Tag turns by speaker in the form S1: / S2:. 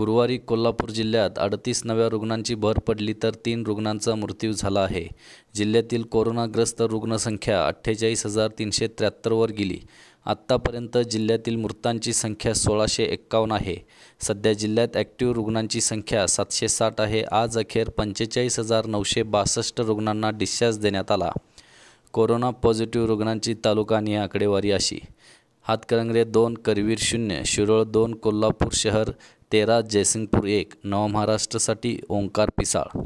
S1: गुरुवारी कोल्हापूर जिल्ह्यात अडतीस नव्या रुग्णांची भर पडली तर तीन रुग्णांचा मृत्यू झाला आहे जिल्ह्यातील कोरोनाग्रस्त रुग्णसंख्या अठ्ठेचाळीस हजार तीनशे त्र्याहत्तरवर गेली आत्तापर्यंत जिल्ह्यातील मृतांची संख्या सोळाशे एक्कावन्न आहे सध्या जिल्ह्यात ॲक्टिव्ह रुग्णांची संख्या सातशे साठ आहे आज अखेर पंचेचाळीस हजार नऊशे बासष्ट रुग्णांना डिस्चार्ज देण्यात आला कोरोना पॉझिटिव्ह रुग्णांची आणि आकडेवारी अशी हातकणंगले दोन करवीर शून्य शिरोळ दोन कोल्हापूर शहर तेरा जयसिंगपूर एक नवमहाराष्ट्रसाठी ओंकार पिसाळ